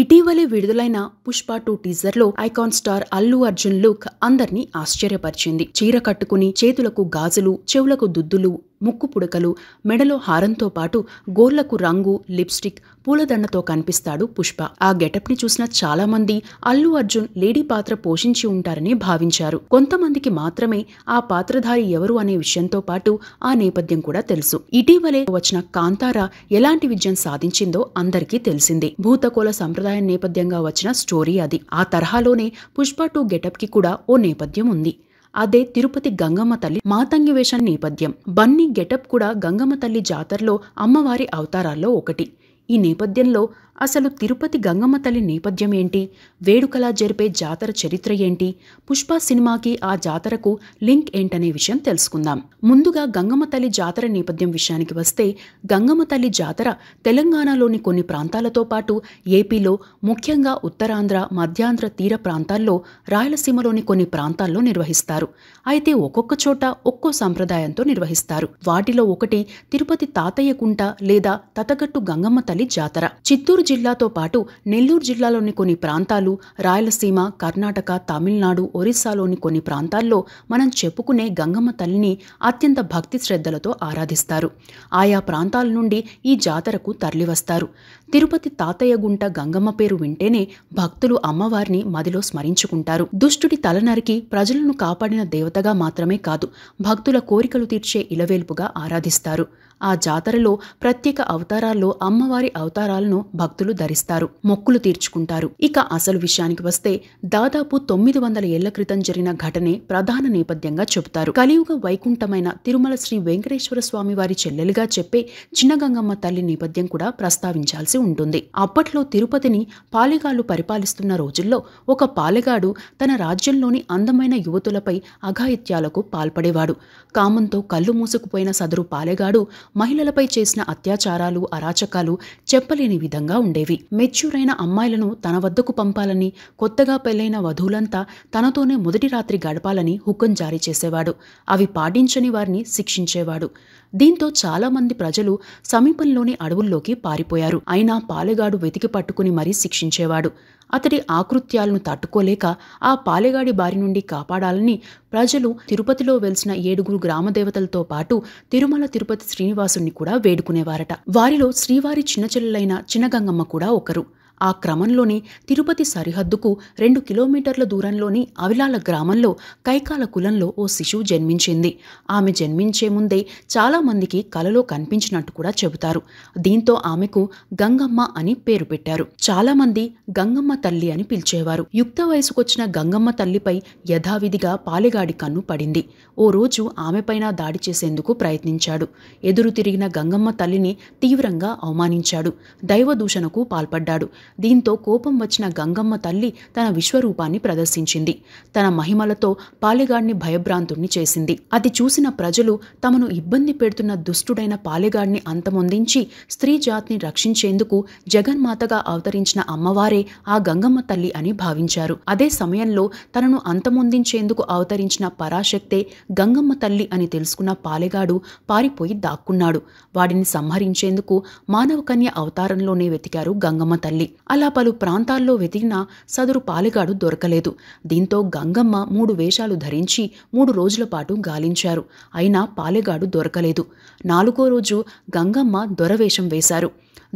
ఇటీవలే విడుదలైన Pushpa two teaser లో icon star Allu Arjun look అందర్నీ ఆశ్చర్యపరిచింది చీర కట్టుకుని చేతులకు గాజులు చెవులకు దుద్దులు ముక్కు పుడకలు మెడలో హారంతో పాటు గోర్లకు రంగు లిప్స్టిక్ పూలదండతో కనిపిస్తాడు పుష్ప ఆ గెటప్ని చూసిన చాలామంది అల్లు అర్జున్ లేడీ పాత్ర పోషించి ఉంటారని భావించారు కొంతమందికి మాత్రమే ఆ పాత్రధారి ఎవరు అనే విషయంతో పాటు ఆ నేపథ్యం కూడా తెలుసు ఇటీవలే వచ్చిన కాంతార ఎలాంటి విజయం సాధించిందో అందరికీ తెలిసిందే భూతకోల సంప్రదాయం నేపథ్యంగా వచ్చిన స్టోరీ అది ఆ తరహాలోనే పుష్ప టూ గెటప్కి కూడా ఓ నేపథ్యం ఉంది అదే తిరుపతి గంగమ్మ తల్లి మాతంగి వేషం నేపథ్యం బన్నీ గెటప్ కూడా గంగమ్మ తల్లి జాతరలో అమ్మవారి అవతారాల్లో ఒకటి ఈ నేపథ్యంలో అసలు తిరుపతి గంగమ్మ తల్లి నేపథ్యం ఏంటి వేడుకలా జరిపే జాతర చరిత్ర ఏంటి పుష్ప సినిమాకి ఆ జాతరకు లింక్ ఏంటనే విషయం తెలుసుకుందాం ముందుగా గంగమ్మ తల్లి జాతర నేపథ్యం విషయానికి వస్తే గంగమ్మ తల్లి జాతర తెలంగాణలోని కొన్ని ప్రాంతాలతో పాటు ఏపీలో ముఖ్యంగా ఉత్తరాంధ్ర మధ్యాంధ్ర తీర ప్రాంతాల్లో రాయలసీమలోని కొన్ని ప్రాంతాల్లో నిర్వహిస్తారు అయితే ఒక్కొక్క చోట ఒక్కో సంప్రదాయంతో నిర్వహిస్తారు వాటిలో ఒకటి తిరుపతి తాతయ్య కుంట లేదా తతగట్టు గంగమ్మ తల్లి జాతర చిత్తూరు జిల్లాతో పాటు నెల్లూరు జిల్లాలోని కొన్ని ప్రాంతాలు రాయలసీమ కర్ణాటక తమిళనాడు ఒరిస్సాలోని కొన్ని ప్రాంతాల్లో మనం చెప్పుకునే గంగమ్మ తల్లిని అత్యంత భక్తి శ్రద్ధలతో ఆరాధిస్తారు ఆయా ప్రాంతాల నుండి ఈ జాతరకు తరలివస్తారు తిరుపతి తాతయ్య గుంట గంగమ్మ పేరు వింటేనే భక్తులు అమ్మవారిని మదిలో స్మరించుకుంటారు దుష్టుడి తలనరికి ప్రజలను కాపాడిన దేవతగా మాత్రమే కాదు భక్తుల కోరికలు తీర్చే ఇలవేల్పుగా ఆరాధిస్తారు ఆ జాతరలో ప్రత్యేక అవతారాల్లో అమ్మవారి అవతారాలను భక్తులు భక్తులు ధరిస్తారు మొక్కులు తీర్చుకుంటారు ఇక అసలు విషయానికి వస్తే దాదాపు తొమ్మిది వందల ఏళ్ల క్రితం జరిగిన ఘటనే ప్రధాన నేపథ్యంగా చెబుతారు కలియుగ వైకుంఠమైన తిరుమల శ్రీ వెంకటేశ్వర స్వామి వారి చెల్లెలుగా చెప్పే చిన్నగంగమ్మ తల్లి నేపథ్యం కూడా ప్రస్తావించాల్సి ఉంటుంది అప్పట్లో తిరుపతిని పాలెగాళ్లు పరిపాలిస్తున్న రోజుల్లో ఒక పాలెగాడు తన రాజ్యంలోని అందమైన యువతులపై అఘాయిత్యాలకు పాల్పడేవాడు కామంతో కళ్ళు మూసుకుపోయిన సదరు పాలెగాడు మహిళలపై చేసిన అత్యాచారాలు అరాచకాలు చెప్పలేని విధంగా ఉండేవి మెచ్యూర్ అయిన అమ్మాయిలను తన వద్దకు పంపాలని కొత్తగా పెళ్లైన వధువులంతా తనతోనే మొదటి రాత్రి గడపాలని హుక్కం జారీ చేసేవాడు అవి పాటించని వారిని శిక్షించేవాడు దీంతో చాలామంది ప్రజలు సమీపంలోని అడవుల్లోకి పారిపోయారు అయినా పాలెగాడు వెతికి పట్టుకుని మరీ శిక్షించేవాడు అతడి ఆకృత్యాలను తట్టుకోలేక ఆ పాలెగాడి బారి నుండి కాపాడాలని ప్రజలు తిరుపతిలో వెలిసిన ఏడుగురు గ్రామదేవతలతో పాటు తిరుమల తిరుపతి శ్రీనివాసుని కూడా వేడుకునేవారట వారిలో శ్రీవారి చిన్న చిన్నగంగమ్మ కూడా ఒకరు ఆ క్రమంలోనే తిరుపతి సరిహద్దుకు రెండు కిలోమీటర్ల దూరంలోని అవిలాల గ్రామంలో కైకాల కులంలో ఓ శిశువు జన్మించింది ఆమె జన్మించే ముందే చాలామందికి కలలో కనిపించినట్టు కూడా చెబుతారు దీంతో ఆమెకు గంగమ్మ అని పేరు పెట్టారు చాలామంది గంగమ్మ తల్లి అని పిలిచేవారు యుక్త వయసుకొచ్చిన గంగమ్మ తల్లిపై యథావిధిగా పాలెగాడి కన్ను పడింది ఓ రోజు ఆమెపైన దాడి చేసేందుకు ప్రయత్నించాడు ఎదురు తిరిగిన గంగమ్మ తల్లిని తీవ్రంగా అవమానించాడు దైవదూషణకు పాల్పడ్డాడు దీంతో కోపం వచ్చిన గంగమ్మ తల్లి తన విశ్వరూపాన్ని ప్రదర్శించింది తన మహిమలతో పాలెగాడిని భయభ్రాంతుణ్ణి చేసింది అది చూసిన ప్రజలు తమను ఇబ్బంది పెడుతున్న దుష్టుడైన పాలెగాడిని అంతమొందించి స్త్రీ జాతిని రక్షించేందుకు జగన్మాతగా అవతరించిన అమ్మవారే ఆ గంగమ్మ తల్లి అని భావించారు అదే సమయంలో తనను అంతమొందించేందుకు అవతరించిన పరాశక్తే గంగమ్మ తల్లి అని తెలుసుకున్న పాలెగాడు పారిపోయి దాక్కున్నాడు వాడిని సంహరించేందుకు మానవకన్య అవతారంలోనే వెతికారు గంగమ్మ తల్లి అలా పలు ప్రాంతాల్లో వెతికినా సదరు పాలెగాడు దొరకలేదు దీంతో గంగమ్మ మూడు వేషాలు ధరించి మూడు రోజుల పాటు గాలించారు అయినా పాలెగాడు దొరకలేదు నాలుగో రోజు గంగమ్మ దొరవేషం వేశారు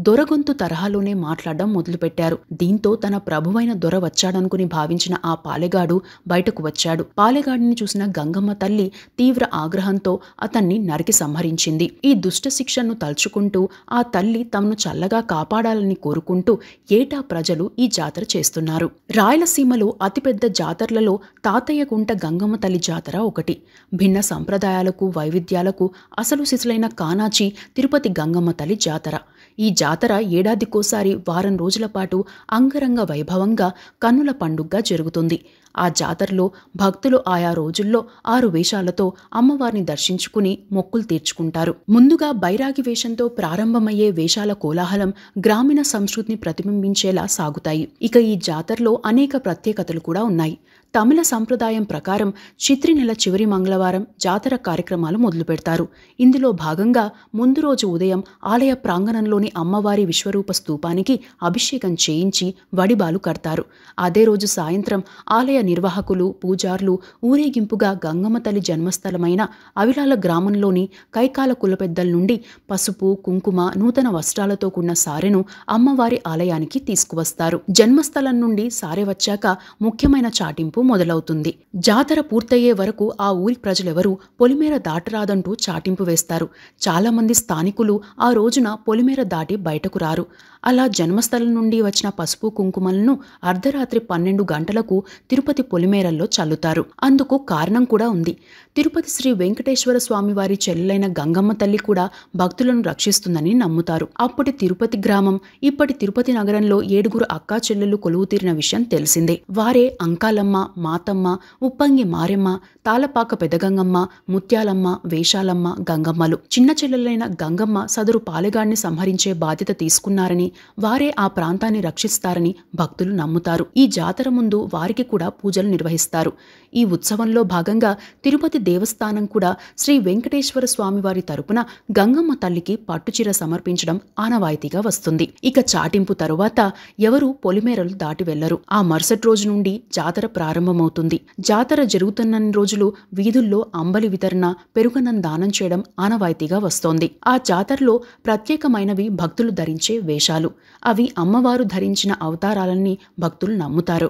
దొరగొంతు తరహాలోనే మాట్లాడడం మొదలుపెట్టారు దీంతో తన ప్రభువైన దొర వచ్చాడనుకుని భావించిన ఆ పాలెగాడు బయటకు వచ్చాడు పాలెగాడిని చూసిన గంగమ్మ తల్లి తీవ్ర ఆగ్రహంతో అతన్ని నరికి సంహరించింది ఈ దుష్ట శిక్షను తలుచుకుంటూ ఆ తల్లి తమను చల్లగా కాపాడాలని కోరుకుంటూ ఏటా ప్రజలు ఈ జాతర చేస్తున్నారు రాయలసీమలో అతిపెద్ద జాతరలలో తాతయ్యగుంట గంగమ్మ తల్లి జాతర ఒకటి భిన్న సంప్రదాయాలకు వైవిధ్యాలకు అసలు శిశులైన కానాచి తిరుపతి గంగమ్మ తల్లి జాతర ఈ జాతర ఏడాదికోసారి వారం రోజుల పాటు అంగరంగ వైభవంగా కన్నుల పండుగగా జరుగుతుంది ఆ జాతరలో భక్తులు ఆయా రోజుల్లో ఆరు వేషాలతో అమ్మవారిని దర్శించుకుని మొక్కులు తీర్చుకుంటారు ముందుగా బైరాగి వేషంతో ప్రారంభమయ్యే వేషాల కోలాహలం గ్రామీణ సంస్కృతిని ప్రతిబింబించేలా సాగుతాయి ఇక ఈ జాతరలో అనేక ప్రత్యేకతలు కూడా ఉన్నాయి తమిళ సంప్రదాయం ప్రకారం చిత్రి నెల చివరి మంగళవారం జాతర కార్యక్రమాలు మొదలుపెడతారు ఇందులో భాగంగా ముందు రోజు ఉదయం ఆలయ ప్రాంగణంలోని అమ్మవారి విశ్వరూప స్తూపానికి అభిషేకం చేయించి వడిబాలు కడతారు అదే రోజు సాయంత్రం ఆలయ నిర్వాహకులు పూజార్లు ఊరేగింపుగా గంగమ్మ తల్లి జన్మస్థలమైన అవిలాల గ్రామంలోని కైకాల కులపెద్దల నుండి పసుపు కుంకుమ నూతన వస్త్రాలతో కూడిన సారెను అమ్మవారి ఆలయానికి తీసుకువస్తారు జన్మస్థలం నుండి సారె వచ్చాక ముఖ్యమైన చాటింపు మొదలవుతుంది జాతర పూర్తయ్యే వరకు ఆ ఊరి ప్రజలెవరూ పొలిమేర దాటరాదంటూ చాటింపు వేస్తారు చాలామంది స్థానికులు ఆ రోజున పొలిమేర దాటి బయటకు రారు అలా జన్మస్థలం నుండి వచ్చిన పసుపు కుంకుమలను అర్ధరాత్రి పన్నెండు గంటలకు తిరుపతి పొలిమేరల్లో చల్లుతారు అందుకు కారణం కూడా ఉంది తిరుపతి శ్రీ వెంకటేశ్వర స్వామివారి చెల్లెలైన గంగమ్మ తల్లి కూడా భక్తులను రక్షిస్తుందని నమ్ముతారు అప్పటి తిరుపతి గ్రామం ఇప్పటి తిరుపతి నగరంలో ఏడుగురు అక్కా చెల్లెలు కొలువు తీరిన విషయం తెలిసిందే వారే అంకాలమ్మ మాతమ్మ ఉప్పంగి మారెమ్మ తాలపాక పెదగంగమ్మ ముత్యాలమ్మ వేషాలమ్మ గంగమ్మలు చిన్న చెల్లెలైన గంగమ్మ సదరు పాలెగాడిని సంహరించే బాధ్యత తీసుకున్నారని వారే ఆ ప్రాంతాన్ని రక్షిస్తారని భక్తులు నమ్ముతారు ఈ జాతర ముందు వారికి కూడా పూజలు నిర్వహిస్తారు ఈ ఉత్సవంలో భాగంగా తిరుపతి దేవస్థానం కూడా శ్రీ వెంకటేశ్వర స్వామి వారి తరపున గంగమ్మ తల్లికి పట్టుచీర సమర్పించడం ఆనవాయితీగా వస్తుంది ఇక చాటింపు తరువాత ఎవరూ పొలిమేరలు దాటి వెళ్లరు ఆ మరుసటి రోజు నుండి జాతర ప్రారంభం ప్రారంభమవుతుంది జాతర జరుగుతున్న రోజులు వీధుల్లో అంబలి వితరణ పెరుగన్నం దానం చేయడం ఆనవాయితీగా వస్తోంది ఆ జాతరలో ప్రత్యేకమైనవి భక్తులు ధరించే వేషాలు అవి అమ్మవారు ధరించిన అవతారాలన్నీ భక్తులు నమ్ముతారు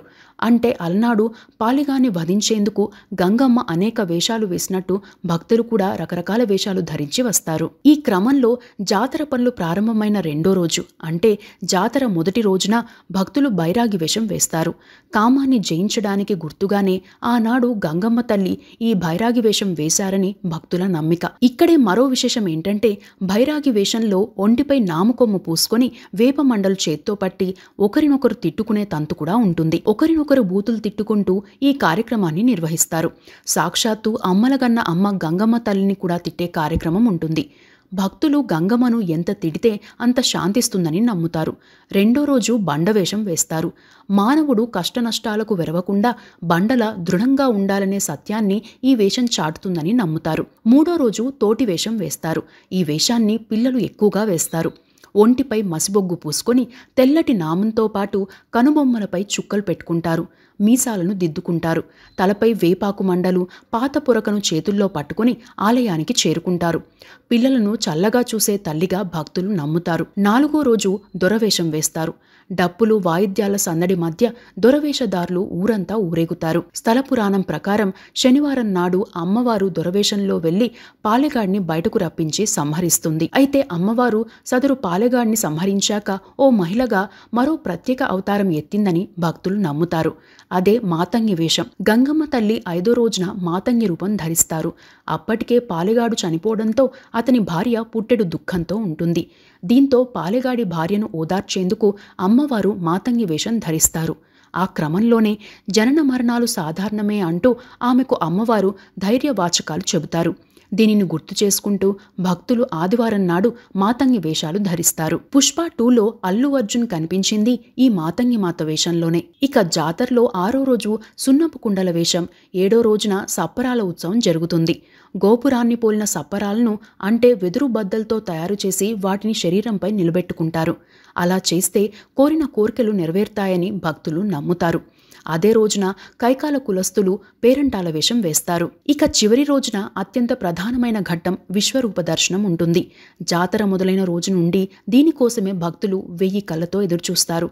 అంటే అలనాడు పాలిగాని వధించేందుకు గంగమ్మ అనేక వేషాలు వేసినట్టు భక్తులు కూడా రకరకాల వేషాలు ధరించి వస్తారు ఈ క్రమంలో జాతర పనులు ప్రారంభమైన రెండో రోజు అంటే జాతర మొదటి రోజున భక్తులు బైరాగి వేషం వేస్తారు కామాన్ని జయించడానికి గుర్తుగానే ఆనాడు గంగమ్మ తల్లి ఈ బైరాగి వేషం వేశారని భక్తుల నమ్మిక ఇక్కడే మరో విశేషం ఏంటంటే బైరాగి వేషంలో ఒంటిపై నామకొమ్ము పూసుకొని వేపమండలు చేత్తో పట్టి ఒకరినొకరు తిట్టుకునే తంతు కూడా ఉంటుంది ఒకరినొకరు ఒకరికొకరు బూతులు తిట్టుకుంటూ ఈ కార్యక్రమాన్ని నిర్వహిస్తారు సాక్షాత్తు అమ్మలగన్న అమ్మ గంగమ్మ తల్లిని కూడా తిట్టే కార్యక్రమం ఉంటుంది భక్తులు గంగమ్మను ఎంత తిడితే అంత శాంతిస్తుందని నమ్ముతారు రెండో రోజు బండవేషం వేస్తారు మానవుడు కష్టనష్టాలకు వెరవకుండా బండల దృఢంగా ఉండాలనే సత్యాన్ని ఈ వేషం చాటుతుందని నమ్ముతారు మూడో రోజు తోటి వేషం వేస్తారు ఈ వేషాన్ని పిల్లలు ఎక్కువగా వేస్తారు ఒంటిపై మసిబొగ్గు పూసుకొని తెల్లటి నామంతో పాటు కనుబొమ్మలపై చుక్కలు పెట్టుకుంటారు మీసాలను దిద్దుకుంటారు తలపై వేపాకు మండలు పాత పొరకను చేతుల్లో పట్టుకుని ఆలయానికి చేరుకుంటారు పిల్లలను చల్లగా చూసే తల్లిగా భక్తులు నమ్ముతారు నాలుగో రోజు దురవేషం వేస్తారు డప్పులు వాయిద్యాల సందడి మధ్య దొరవేషదారులు ఊరంతా ఊరేగుతారు స్థల పురాణం ప్రకారం శనివారం నాడు అమ్మవారు దొరవేషంలో వెళ్లి పాలెగాడిని బయటకు రప్పించి సంహరిస్తుంది అయితే అమ్మవారు సదరు పాలెగాడిని సంహరించాక ఓ మహిళగా మరో ప్రత్యేక అవతారం ఎత్తిందని భక్తులు నమ్ముతారు అదే మాతంగి వేషం గంగమ్మ తల్లి ఐదో రోజున మాతంగి రూపం ధరిస్తారు అప్పటికే పాలెగాడు చనిపోవడంతో అతని భార్య పుట్టెడు దుఃఖంతో ఉంటుంది దీంతో పాలెగాడి భార్యను ఓదార్చేందుకు అమ్మవారు మాతంగి వేషం ధరిస్తారు ఆ క్రమంలోనే జనన మరణాలు సాధారణమే అంటూ ఆమెకు అమ్మవారు ధైర్యవాచకాలు చెబుతారు దీనిని గుర్తు చేసుకుంటూ భక్తులు ఆదివారం నాడు మాతంగి వేషాలు ధరిస్తారు పుష్ప టూలో అల్లు అర్జున్ కనిపించింది ఈ మాతంగి మాత వేషంలోనే ఇక జాతరలో ఆరో రోజు సున్నపు కుండల వేషం ఏడో రోజున సప్పరాల ఉత్సవం జరుగుతుంది గోపురాన్ని పోలిన సప్పరాలను అంటే వెదురు బద్దలతో తయారు చేసి వాటిని శరీరంపై నిలబెట్టుకుంటారు అలా చేస్తే కోరిన కోరికలు నెరవేరుతాయని భక్తులు నమ్ముతారు అదే రోజున కైకాల కులస్తులు పేరంటాల వేషం వేస్తారు ఇక చివరి రోజున అత్యంత ప్రధానమైన ఘట్టం విశ్వరూప దర్శనం ఉంటుంది జాతర మొదలైన రోజు నుండి దీనికోసమే భక్తులు వెయ్యి కళ్ళతో ఎదురుచూస్తారు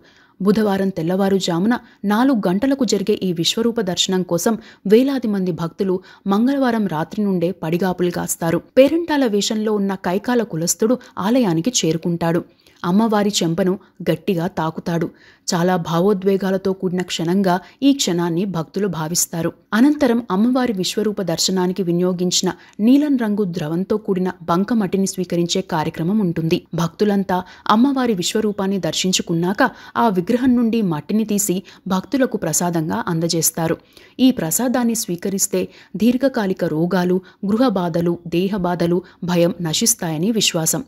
బుధవారం తెల్లవారుజామున నాలుగు గంటలకు జరిగే ఈ విశ్వరూప దర్శనం కోసం వేలాది మంది భక్తులు మంగళవారం రాత్రి నుండే పడిగాపులు కాస్తారు పేరంటాల వేషంలో ఉన్న కైకాల కులస్తుడు ఆలయానికి చేరుకుంటాడు అమ్మవారి చెంపను గట్టిగా తాకుతాడు చాలా భావోద్వేగాలతో కూడిన క్షణంగా ఈ క్షణాన్ని భక్తులు భావిస్తారు అనంతరం అమ్మవారి విశ్వరూప దర్శనానికి వినియోగించిన నీలం రంగు ద్రవంతో కూడిన బంకమటిని స్వీకరించే కార్యక్రమం ఉంటుంది భక్తులంతా అమ్మవారి విశ్వరూపాన్ని దర్శించుకున్నాక ఆ విగ్రహం నుండి మట్టిని తీసి భక్తులకు ప్రసాదంగా అందజేస్తారు ఈ ప్రసాదాన్ని స్వీకరిస్తే దీర్ఘకాలిక రోగాలు గృహ బాధలు దేహ బాధలు భయం నశిస్తాయని విశ్వాసం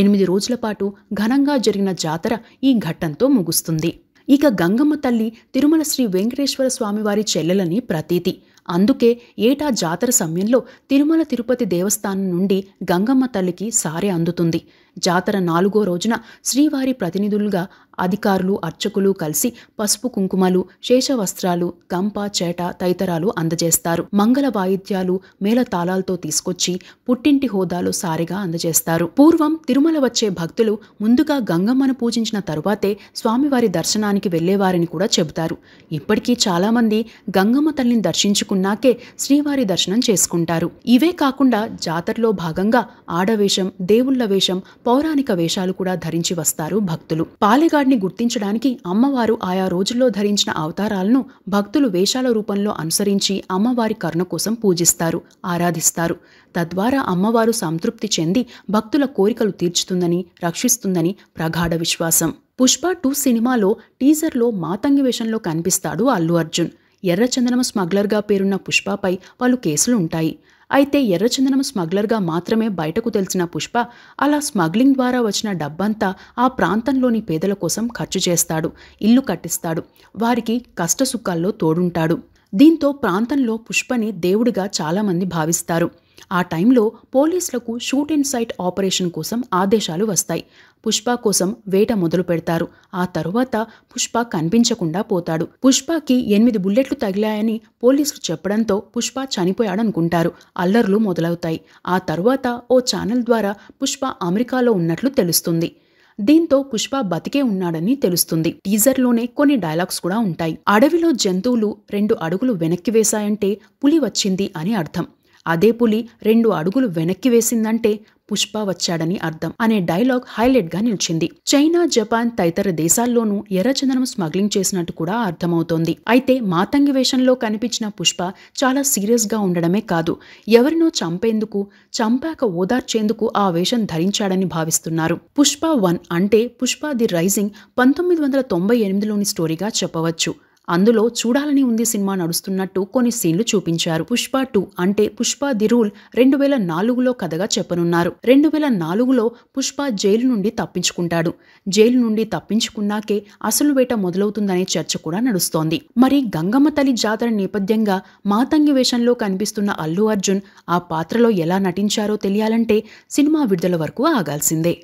ఎనిమిది రోజుల పాటు ఘన ఘనంగా జరిగిన జాతర ఈ ఘట్టంతో ముగుస్తుంది ఇక గంగమ్మ తల్లి తిరుమల శ్రీ వెంకటేశ్వర స్వామివారి చెల్లెలని ప్రతీతి అందుకే ఏటా జాతర సమయంలో తిరుమల తిరుపతి దేవస్థానం నుండి గంగమ్మ తల్లికి సారే అందుతుంది జాతర నాలుగో రోజున శ్రీవారి ప్రతినిధులుగా అధికారులు అర్చకులు కలిసి పసుపు కుంకుమలు శేషవస్త్రాలు గంప చేట తదితరాలు అందజేస్తారు మంగళ వాయిద్యాలు మేళతాళాలతో తీసుకొచ్చి పుట్టింటి హోదాలో సారిగా అందజేస్తారు పూర్వం తిరుమల వచ్చే భక్తులు ముందుగా గంగమ్మను పూజించిన తరువాతే స్వామివారి దర్శనానికి వెళ్లేవారని కూడా చెబుతారు ఇప్పటికీ చాలామంది గంగమ్మ తల్లిని దర్శించుకుని చేసుకున్నాకే శ్రీవారి దర్శనం చేసుకుంటారు ఇవే కాకుండా జాతరలో భాగంగా ఆడవేషం దేవుళ్ల వేషం పౌరాణిక వేషాలు కూడా ధరించి వస్తారు భక్తులు పాలెగాడిని గుర్తించడానికి అమ్మవారు ఆయా రోజుల్లో ధరించిన అవతారాలను భక్తులు వేషాల రూపంలో అనుసరించి అమ్మవారి కరుణ కోసం పూజిస్తారు ఆరాధిస్తారు తద్వారా అమ్మవారు సంతృప్తి చెంది భక్తుల కోరికలు తీర్చుతుందని రక్షిస్తుందని ప్రగాఢ విశ్వాసం పుష్ప టూ సినిమాలో టీజర్లో మాతంగి వేషంలో కనిపిస్తాడు అల్లు అర్జున్ ఎర్రచందనము స్మగ్లర్గా పేరున్న పుష్పపై పలు కేసులు ఉంటాయి అయితే ఎర్రచందనము స్మగ్లర్గా మాత్రమే బయటకు తెలిసిన పుష్ప అలా స్మగ్లింగ్ ద్వారా వచ్చిన డబ్బంతా ఆ ప్రాంతంలోని పేదల కోసం ఖర్చు చేస్తాడు ఇల్లు కట్టిస్తాడు వారికి కష్టసుఖాల్లో తోడుంటాడు దీంతో ప్రాంతంలో పుష్పని దేవుడిగా చాలామంది భావిస్తారు ఆ టైంలో పోలీసులకు షూట్ ఇన్ సైట్ ఆపరేషన్ కోసం ఆదేశాలు వస్తాయి పుష్ప కోసం వేట మొదలు పెడతారు ఆ తరువాత పుష్ప కనిపించకుండా పోతాడు పుష్పకి ఎనిమిది బుల్లెట్లు తగిలాయని పోలీసులు చెప్పడంతో పుష్ప చనిపోయాడనుకుంటారు అల్లర్లు మొదలవుతాయి ఆ తరువాత ఓ ఛానల్ ద్వారా పుష్ప అమెరికాలో ఉన్నట్లు తెలుస్తుంది దీంతో పుష్ప బతికే ఉన్నాడని తెలుస్తుంది టీజర్లోనే కొన్ని డైలాగ్స్ కూడా ఉంటాయి అడవిలో జంతువులు రెండు అడుగులు వెనక్కి వేశాయంటే పులి వచ్చింది అని అర్థం అదే పులి రెండు అడుగులు వెనక్కి వేసిందంటే పుష్ప వచ్చాడని అర్థం అనే డైలాగ్ హైలైట్ గా నిలిచింది చైనా జపాన్ తదితర దేశాల్లోనూ ఎర్రచందనం స్మగ్లింగ్ చేసినట్టు కూడా అర్థమవుతోంది అయితే మాతంగి వేషంలో కనిపించిన పుష్ప చాలా సీరియస్ గా ఉండడమే కాదు ఎవరినో చంపేందుకు చంపాక ఓదార్చేందుకు ఆ వేషం ధరించాడని భావిస్తున్నారు పుష్ప వన్ అంటే పుష్ప ది రైజింగ్ పంతొమ్మిది వందల తొంభై ఎనిమిదిలోని స్టోరీగా చెప్పవచ్చు అందులో చూడాలని ఉంది సినిమా నడుస్తున్నట్టు కొన్ని సీన్లు చూపించారు పుష్ప టూ అంటే పుష్ప ది రూల్ రెండు వేల నాలుగులో కథగా చెప్పనున్నారు రెండు వేల నాలుగులో పుష్ప జైలు నుండి తప్పించుకుంటాడు జైలు నుండి తప్పించుకున్నాకే అసలు వేట మొదలవుతుందనే చర్చ కూడా నడుస్తోంది మరి గంగమ్మ తల్లి జాతర నేపథ్యంగా మాతంగి వేషంలో కనిపిస్తున్న అల్లు అర్జున్ ఆ పాత్రలో ఎలా నటించారో తెలియాలంటే సినిమా విడుదల వరకు ఆగాల్సిందే